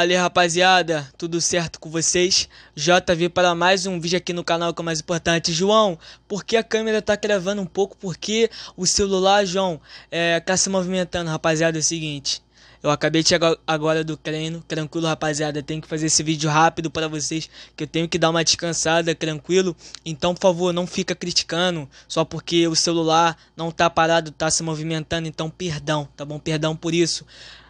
Fala aí rapaziada, tudo certo com vocês? JV para mais um vídeo aqui no canal que é o mais importante. João, por que a câmera tá gravando um pouco? Porque o celular, João, é, tá se movimentando, rapaziada, é o seguinte. Eu acabei de chegar agora do treino, tranquilo rapaziada, tenho que fazer esse vídeo rápido para vocês, que eu tenho que dar uma descansada, tranquilo. Então, por favor, não fica criticando só porque o celular não tá parado, tá se movimentando, então perdão, tá bom? Perdão por isso.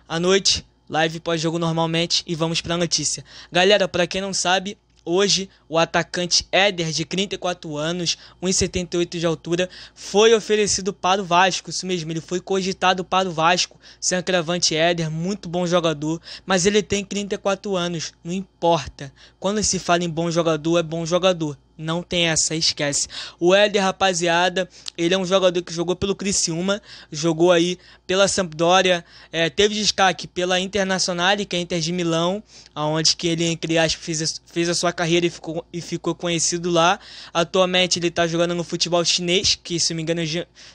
À noite live pós-jogo normalmente e vamos para a notícia. Galera, para quem não sabe, Hoje, o atacante Éder, de 34 anos, 1,78 de altura, foi oferecido para o Vasco. Isso mesmo, ele foi cogitado para o Vasco. Centroavante Éder, muito bom jogador, mas ele tem 34 anos, não importa. Quando se fala em bom jogador, é bom jogador. Não tem essa, esquece. O Éder, rapaziada, ele é um jogador que jogou pelo Criciúma, jogou aí pela Sampdoria, é, teve destaque pela Internacional, que é a Inter de Milão, aonde que ele, entre aspas, fez a, fez a sua carreira e ficou, e ficou conhecido lá. Atualmente ele está jogando no futebol chinês, que se me engano,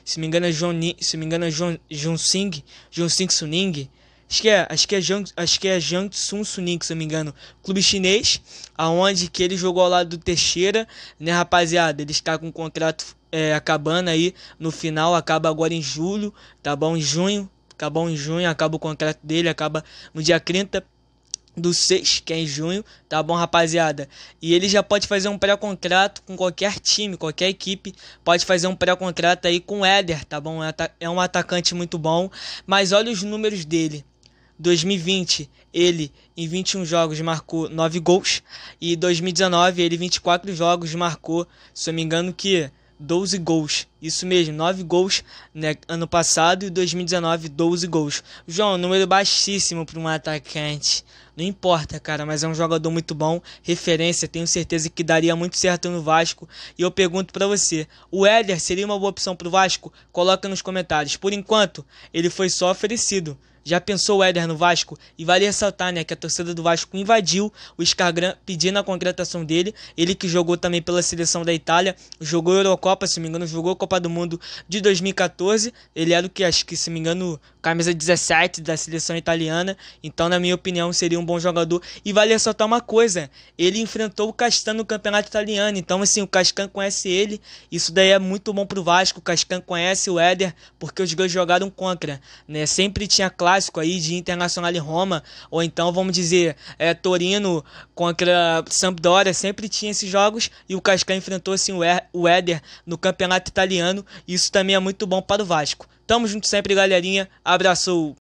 se me engano, Jun, se me engano, é Jun Sing, Jun Sing Suning, acho que é, acho que é acho que é Sun Suning, se eu não me engano, clube chinês, aonde que ele jogou ao lado do Teixeira, né, rapaziada, ele está com o contrato é, acabando aí no final, acaba agora em julho, tá bom, em junho, acabou em junho, acaba o contrato dele, acaba no dia 30 do 6, que é em junho, tá bom, rapaziada? E ele já pode fazer um pré-contrato com qualquer time, qualquer equipe, pode fazer um pré-contrato aí com o Éder, tá bom? É, é um atacante muito bom, mas olha os números dele, 2020 ele em 21 jogos marcou 9 gols e 2019 ele 24 jogos marcou, se eu me engano que 12 gols. Isso mesmo, 9 gols né, ano passado e 2019 12 gols. João, número baixíssimo para um atacante. Não importa, cara, mas é um jogador muito bom, referência, tenho certeza que daria muito certo no Vasco. E eu pergunto para você, o Éder seria uma boa opção pro Vasco? Coloca nos comentários. Por enquanto, ele foi só oferecido. Já pensou o Éder no Vasco? E vale ressaltar, né, que a torcida do Vasco invadiu o Instagram pedindo a contratação dele. Ele que jogou também pela seleção da Itália, jogou Eurocopa, se não me engano, jogou Copa do Mundo de 2014. Ele era o que, acho que, se me engano, camisa 17 da seleção italiana. Então, na minha opinião, seria um bom jogador. E vale ressaltar uma coisa: ele enfrentou o Castan no campeonato italiano. Então, assim, o Cascan conhece ele. Isso daí é muito bom pro Vasco. O Cascan conhece o Éder, porque os dois jogaram contra, né? Sempre tinha claro clássico aí de Internacional e Roma, ou então vamos dizer é, Torino contra Sampdoria, sempre tinha esses jogos e o Cascais enfrentou assim o Éder no campeonato italiano. Isso também é muito bom para o Vasco. Tamo junto sempre, galerinha. Abraço!